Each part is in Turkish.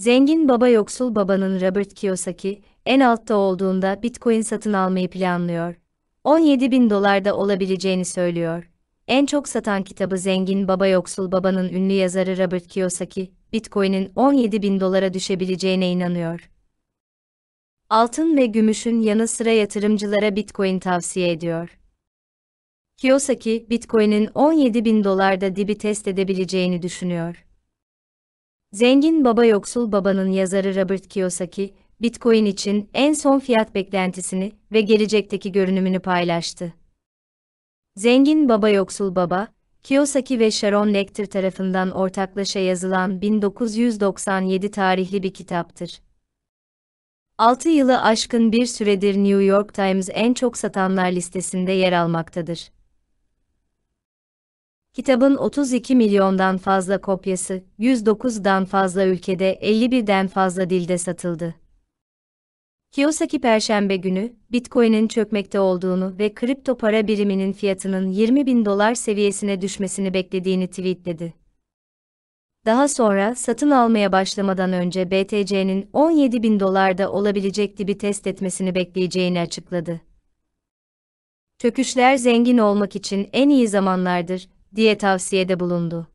Zengin baba yoksul babanın Robert Kiyosaki, en altta olduğunda Bitcoin satın almayı planlıyor. 17 bin dolarda olabileceğini söylüyor. En çok satan kitabı Zengin Baba Yoksul Baba'nın ünlü yazarı Robert Kiyosaki, Bitcoin'in 17 bin dolara düşebileceğine inanıyor. Altın ve gümüşün yanı sıra yatırımcılara Bitcoin tavsiye ediyor. Kiyosaki, Bitcoin'in 17 bin dolarda dibi test edebileceğini düşünüyor. Zengin Baba Yoksul Baba'nın yazarı Robert Kiyosaki, Bitcoin için en son fiyat beklentisini ve gelecekteki görünümünü paylaştı. Zengin Baba Yoksul Baba, Kiyosaki ve Sharon Lecter tarafından ortaklaşa yazılan 1997 tarihli bir kitaptır. 6 yılı aşkın bir süredir New York Times en çok satanlar listesinde yer almaktadır. Kitabın 32 milyondan fazla kopyası, 109'dan fazla ülkede 51'den fazla dilde satıldı. Kiyosaki Perşembe günü, Bitcoin'in çökmekte olduğunu ve kripto para biriminin fiyatının 20 bin dolar seviyesine düşmesini beklediğini tweetledi. Daha sonra satın almaya başlamadan önce BTC'nin 17 bin dolarda olabilecek dibi test etmesini bekleyeceğini açıkladı. Çöküşler zengin olmak için en iyi zamanlardır, diye tavsiyede bulundu.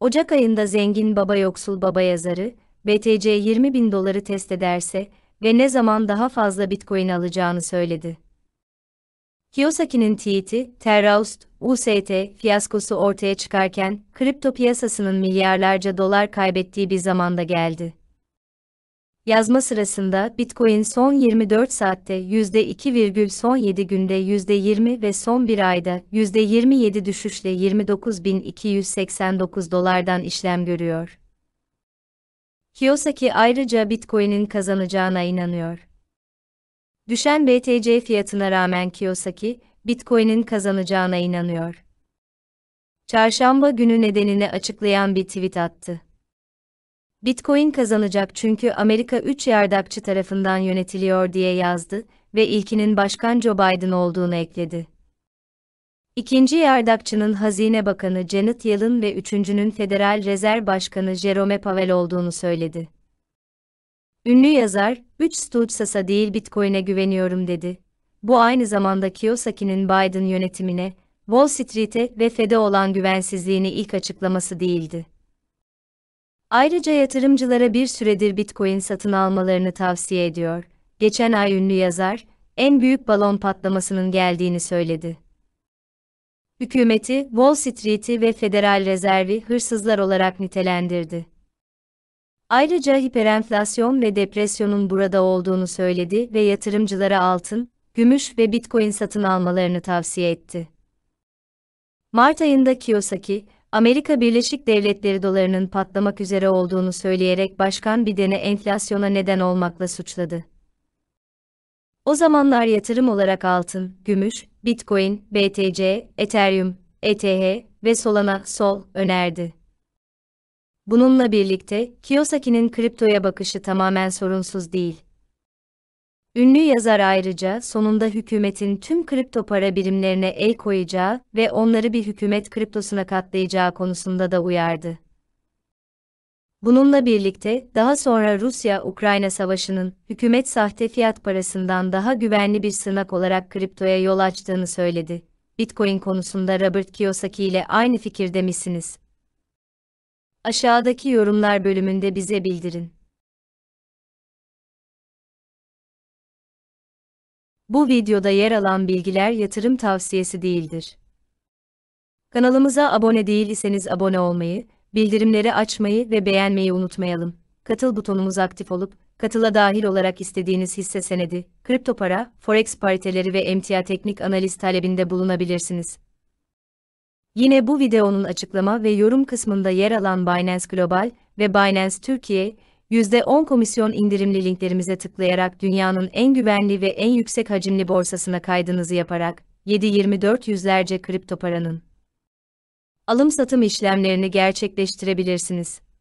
Ocak ayında Zengin Baba Yoksul Baba yazarı, BTC 20 bin doları test ederse ve ne zaman daha fazla bitcoin alacağını söyledi. Kiyosaki'nin tweet'i, Terraust, UST fiyaskosu ortaya çıkarken, kripto piyasasının milyarlarca dolar kaybettiği bir zamanda geldi. Yazma sırasında Bitcoin son 24 saatte %2, son 7 günde %20 ve son bir ayda %27 düşüşle 29.289 dolardan işlem görüyor. Kiyosaki ayrıca Bitcoin'in kazanacağına inanıyor. Düşen BTC fiyatına rağmen Kiyosaki, Bitcoin'in kazanacağına inanıyor. Çarşamba günü nedenini açıklayan bir tweet attı. Bitcoin kazanacak çünkü Amerika 3 yardakçı tarafından yönetiliyor diye yazdı ve ilkinin Başkan Joe Biden olduğunu ekledi. İkinci yardakçının Hazine Bakanı Janet Yellen ve üçüncünün Federal Rezerv Başkanı Jerome Powell olduğunu söyledi. Ünlü yazar, 3 Studsas'a değil Bitcoin'e güveniyorum dedi. Bu aynı zamanda Kiyosaki'nin Biden yönetimine, Wall Street'e ve Fed'e olan güvensizliğini ilk açıklaması değildi. Ayrıca yatırımcılara bir süredir Bitcoin satın almalarını tavsiye ediyor. Geçen ay ünlü yazar, en büyük balon patlamasının geldiğini söyledi. Hükümeti, Wall Street'i ve Federal Rezervi hırsızlar olarak nitelendirdi. Ayrıca hiperenflasyon ve depresyonun burada olduğunu söyledi ve yatırımcılara altın, gümüş ve bitcoin satın almalarını tavsiye etti. Mart ayında Kiyosaki, Amerika Birleşik Devletleri dolarının patlamak üzere olduğunu söyleyerek Başkan Biden'i enflasyona neden olmakla suçladı. O zamanlar yatırım olarak altın, gümüş, Bitcoin, BTC, Ethereum, ETH ve Solana Sol önerdi. Bununla birlikte Kiyosaki'nin kriptoya bakışı tamamen sorunsuz değil. Ünlü yazar ayrıca sonunda hükümetin tüm kripto para birimlerine el koyacağı ve onları bir hükümet kriptosuna katlayacağı konusunda da uyardı. Bununla birlikte daha sonra Rusya-Ukrayna savaşının hükümet sahte fiyat parasından daha güvenli bir sığınak olarak kriptoya yol açtığını söyledi. Bitcoin konusunda Robert Kiyosaki ile aynı fikirde misiniz? Aşağıdaki yorumlar bölümünde bize bildirin. Bu videoda yer alan bilgiler yatırım tavsiyesi değildir. Kanalımıza abone değil iseniz abone olmayı, bildirimleri açmayı ve beğenmeyi unutmayalım. Katıl butonumuz aktif olup, katıla dahil olarak istediğiniz hisse senedi, kripto para, forex pariteleri ve emtia teknik analiz talebinde bulunabilirsiniz. Yine bu videonun açıklama ve yorum kısmında yer alan Binance Global ve Binance Türkiye, %10 komisyon indirimli linklerimize tıklayarak dünyanın en güvenli ve en yüksek hacimli borsasına kaydınızı yaparak 7-24 yüzlerce kripto paranın alım-satım işlemlerini gerçekleştirebilirsiniz.